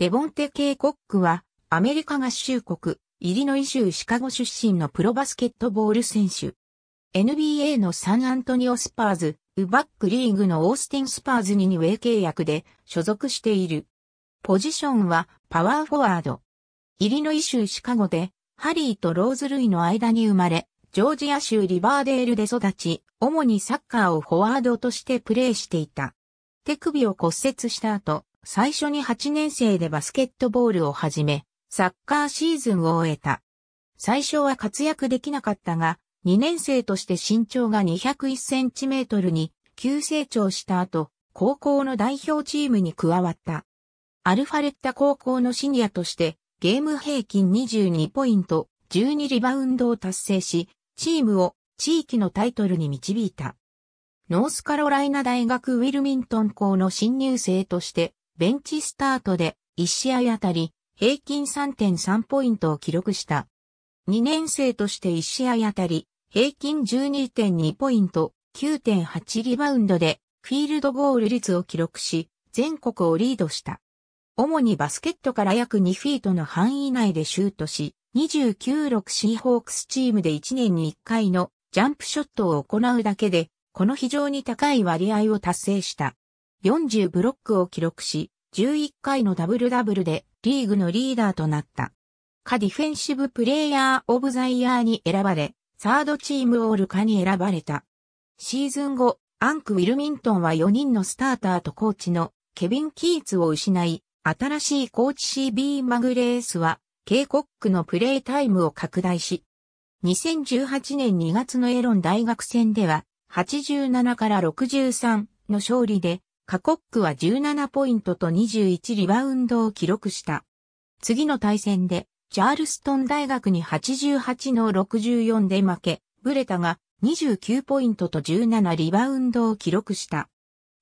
デボンテ・ケイ・コックは、アメリカ合衆国、イリノイ州シカゴ出身のプロバスケットボール選手。NBA のサンアントニオスパーズ、ウバックリーグのオースティンスパーズに2ウェイ契約で所属している。ポジションはパワーフォワード。イリノイ州シカゴで、ハリーとローズ・ルイの間に生まれ、ジョージア州リバーデールで育ち、主にサッカーをフォワードとしてプレーしていた。手首を骨折した後、最初に8年生でバスケットボールを始め、サッカーシーズンを終えた。最初は活躍できなかったが、2年生として身長が201センチメートルに急成長した後、高校の代表チームに加わった。アルファレッタ高校のシニアとして、ゲーム平均22ポイント、12リバウンドを達成し、チームを地域のタイトルに導いた。ノースカロライナ大学ウィルミントン校の新入生として、ベンチスタートで1試合あたり平均3.3ポイントを記録した。2年生として1試合あたり平均12.2ポイント、9.8リバウンドでフィールドゴール率を記録し、全国をリードした。主にバスケットから約2フィートの範囲内でシュートし、296シーホークスチームで1年に1回のジャンプショットを行うだけで、この非常に高い割合を達成した。40ブロックを記録し、11回のダブルダブルでリーグのリーダーとなった。カディフェンシブプレイヤーオブザイヤーに選ばれ、サードチームオールカに選ばれた。シーズン後、アンク・ウィルミントンは4人のスターターとコーチのケビン・キーツを失い、新しいコーチ CB マグレースは、K コックのプレイタイムを拡大し、2018年2月のエロン大学戦では、87から63の勝利でカコックは17ポイントと21リバウンドを記録した。次の対戦で、チャールストン大学に88の64で負け、ブレタが29ポイントと17リバウンドを記録した。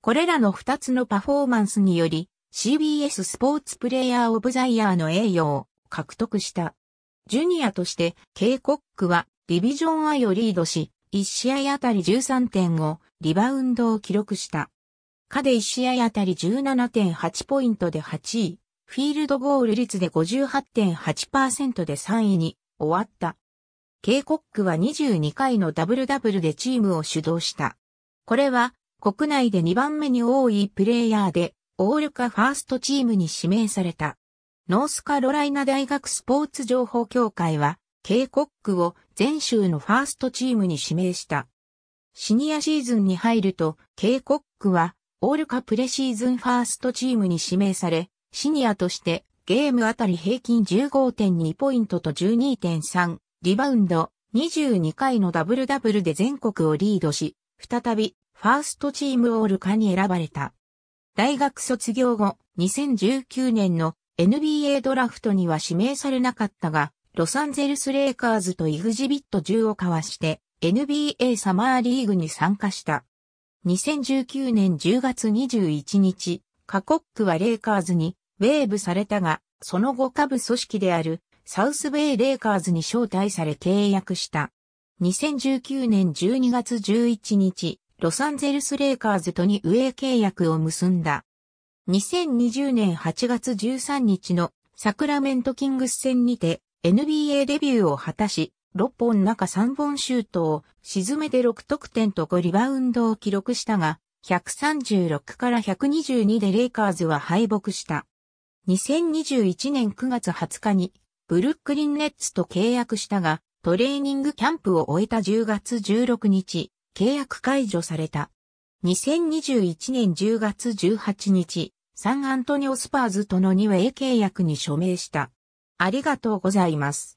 これらの2つのパフォーマンスにより、CBS スポーツプレイヤーオブザイヤーの栄誉を獲得した。ジュニアとして、K コックはディビジョンアイをリードし、1試合あたり13.5リバウンドを記録した。下で1試合あたり17.8ポイントで8位、フィールドゴール率で58.8%で3位に終わった。K コックは22回のダブルダブルでチームを主導した。これは国内で2番目に多いプレイヤーで、オールカファーストチームに指名された。ノースカロライナ大学スポーツ情報協会は、K コックを全州のファーストチームに指名した。シニアシーズンに入ると、K コックはオールカプレシーズンファーストチームに指名され、シニアとしてゲームあたり平均15.2ポイントと12.3、リバウンド、22回のダブルダブルで全国をリードし、再びファーストチームオールカに選ばれた。大学卒業後、2019年の NBA ドラフトには指名されなかったが、ロサンゼルスレイカーズとイグジビット10を交わして NBA サマーリーグに参加した。2019年10月21日、カコックはレイカーズにウェーブされたが、その後下部組織であるサウスベイレイカーズに招待され契約した。2019年12月11日、ロサンゼルスレイカーズとにー契約を結んだ。2020年8月13日のサクラメントキングス戦にて NBA デビューを果たし、6本中3本シュートを沈めて6得点と5リバウンドを記録したが、136から122でレイカーズは敗北した。2021年9月20日にブルックリンネッツと契約したが、トレーニングキャンプを終えた10月16日、契約解除された。2021年10月18日、サンアントニオスパーズとの2ウェイ契約に署名した。ありがとうございます。